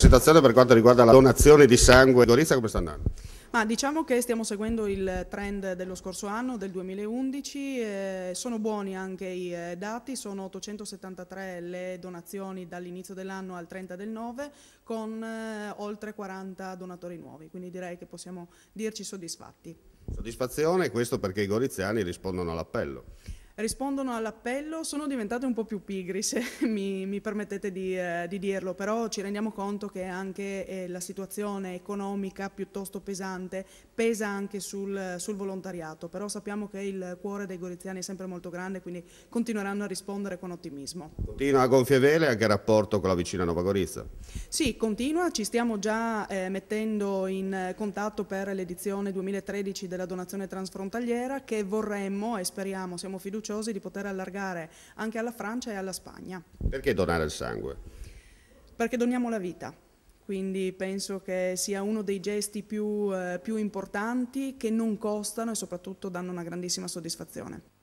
La situazione per quanto riguarda la donazione di sangue Gorizia come sta andando? Ma diciamo che stiamo seguendo il trend dello scorso anno, del 2011, eh, sono buoni anche i eh, dati, sono 873 le donazioni dall'inizio dell'anno al 30 del 9 con eh, oltre 40 donatori nuovi, quindi direi che possiamo dirci soddisfatti. Soddisfazione, questo perché i goriziani rispondono all'appello rispondono all'appello, sono diventate un po' più pigri se mi, mi permettete di, eh, di, dirlo, però ci rendiamo conto che anche eh, la situazione economica piuttosto pesante pesa anche sul, sul, volontariato, però sappiamo che il cuore dei goriziani è sempre molto grande, quindi continueranno a rispondere con ottimismo. Continua a gonfie vele anche il rapporto con la vicina Nova Gorizia? Sì, continua, ci stiamo già eh, mettendo in contatto per l'edizione 2013 della donazione transfrontaliera che vorremmo e speriamo, siamo fiduciosi fiduciosi di poter allargare anche alla Francia e alla Spagna. Perché donare il sangue? Perché doniamo la vita quindi penso che sia uno dei gesti più, eh, più importanti che non costano e soprattutto danno una grandissima soddisfazione.